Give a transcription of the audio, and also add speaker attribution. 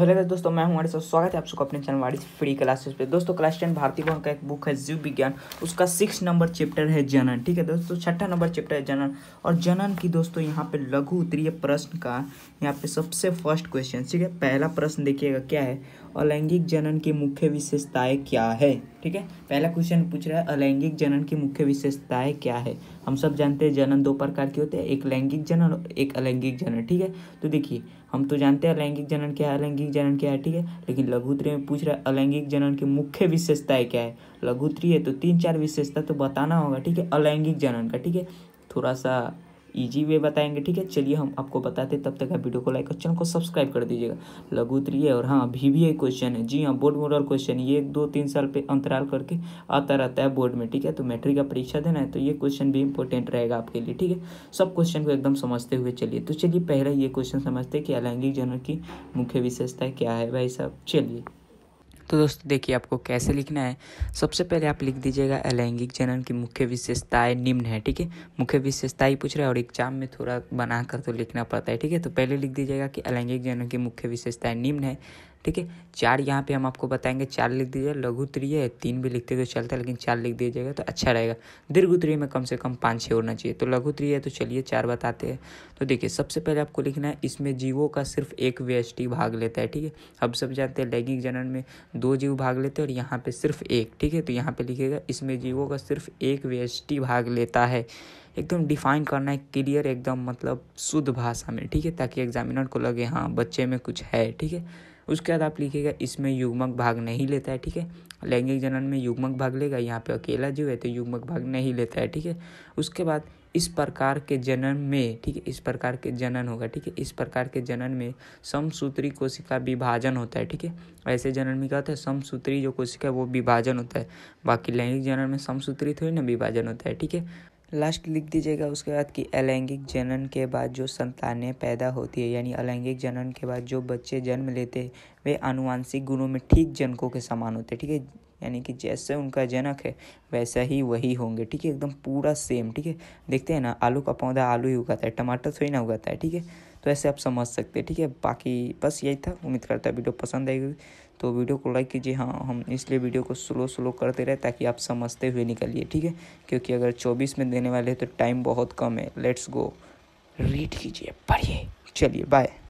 Speaker 1: hello तो दोस्तों मैं हूं सर स्वागत है आप सबको अपने चैनल वाड़ी फ्री क्लासेस पे दोस्तों क्लास टेन भारतीय भवन का एक बुक है जीव विज्ञान उसका सिक्स नंबर चैप्टर है जनन ठीक है दोस्तों छठा नंबर चैप्टर है जनन और जनन की दोस्तों यहाँ पे लघु उत्तरीय प्रश्न का यहाँ पे सबसे फर्स्ट क्वेश्चन ठीक है पहला प्रश्न देखिएगा क्या है अलैंगिक जनन की मुख्य विशेषताएँ क्या है ठीक है पहला क्वेश्चन पूछ रहा है अलैंगिक जनन की मुख्य विशेषताएँ क्या है हम सब जानते हैं जनन दो प्रकार के होते हैं एक लैंगिक जनन और एक अलैंगिक जनन ठीक है तो देखिए हम तो जानते हैं अलैंगिक जनन क्या है अलैंगिक जनन क्या है ठीक है लेकिन लघुत्री में पूछ रहा है अलैंगिक जनन की मुख्य विशेषताएं क्या है लघुत्री है तो तीन चार विशेषता तो बताना होगा ठीक है अलैंगिक जनन का ठीक है थोड़ा सा ईजी वे बताएंगे ठीक है चलिए हम आपको बताते तब तक आप वीडियो को लाइक और चैनल को सब्सक्राइब कर दीजिएगा लघु है और हाँ भी भी एक क्वेश्चन है जी हाँ बोर्ड मॉडल क्वेश्चन ये एक दो तीन साल पे अंतराल करके आता रहता है बोर्ड में ठीक है तो मैट्रिक का परीक्षा देना है तो ये क्वेश्चन भी इंपॉर्टेंट रहेगा आपके लिए ठीक है सब क्वेश्चन को एकदम समझते हुए चलिए तो चलिए पहले ये क्वेश्चन समझते हैं कि अलैंगिक जनों की मुख्य विशेषता क्या है भाई साहब चलिए तो दोस्तों देखिए आपको कैसे लिखना है सबसे पहले आप लिख दीजिएगा अलैंगिक जनन की मुख्य विशेषताएं निम्न है ठीक है मुख्य विशेषताएं पूछ रहा है और एग्जाम में थोड़ा बनाकर तो लिखना पड़ता है ठीक है तो पहले लिख दीजिएगा कि अलैंगिक जनन की मुख्य विशेषताएं निम्न है ठीक है चार यहाँ पे हम आपको बताएंगे चार लिख दीजिए लघु त्रिय है तीन भी लिखते तो चलता है लेकिन चार लिख दीजिएगा तो अच्छा रहेगा दीर्घ त्रिय में कम से कम पाँच छः होना चाहिए तो लघु त्रिय तो चलिए चार बताते हैं तो देखिए सबसे पहले आपको लिखना है इसमें जीवों का सिर्फ एक व्यष्टि भाग लेता है ठीक है अब सब जानते हैं लैंगिक जनन में दो जीव भाग लेते हैं और यहाँ पर सिर्फ एक ठीक है तो यहाँ पर लिखेगा इसमें जीवों का सिर्फ एक व्यष्टि भाग लेता है एकदम डिफाइन करना है क्लियर एकदम मतलब शुद्ध भाषा में ठीक है ताकि एग्जामिनर को लगे हाँ बच्चे में कुछ है ठीक है उसके बाद आप लिखिएगा इसमें युग्मक भाग नहीं लेता है ठीक है लैंगिक जनन में युग्मक भाग लेगा यहाँ पे अकेला जीव है तो युग्मक भाग नहीं लेता है ठीक है उसके बाद इस प्रकार के जनन में ठीक है इस प्रकार के जनन होगा ठीक है इस प्रकार के जनन में समसूत्री कोशिका विभाजन होता है ठीक है ऐसे जनन में क्या होता है समसूत्री जो कोशिका है वो विभाजन होता है बाकी लैंगिक जनन में समसूत्री थोड़ी ना विभाजन होता है ठीक है लास्ट लिख दीजिएगा उसके बाद कि अलैंगिक जनन के बाद जो संतानें पैदा होती है यानी अलैंगिक जनन के बाद जो बच्चे जन्म लेते हैं वे अनुवांशिक गुणों में ठीक जनकों के समान होते हैं ठीक है यानी कि जैसे उनका जनक है वैसा ही वही होंगे ठीक है एकदम पूरा सेम ठीक है देखते हैं ना आलू का पौधा आलू ही उगाता है टमाटर थोड़ी ना उगाता है ठीक है तो ऐसे आप समझ सकते हैं ठीक है बाकी बस यही था उम्मीद करता है वीडियो पसंद आएगी तो वीडियो को लाइक कीजिए हाँ हम इसलिए वीडियो को स्लो स्लो करते रहे ताकि आप समझते हुए निकलिए ठीक है क्योंकि अगर चौबीस में देने वाले हैं तो टाइम बहुत कम है लेट्स गो रीड कीजिए पढ़िए चलिए बाय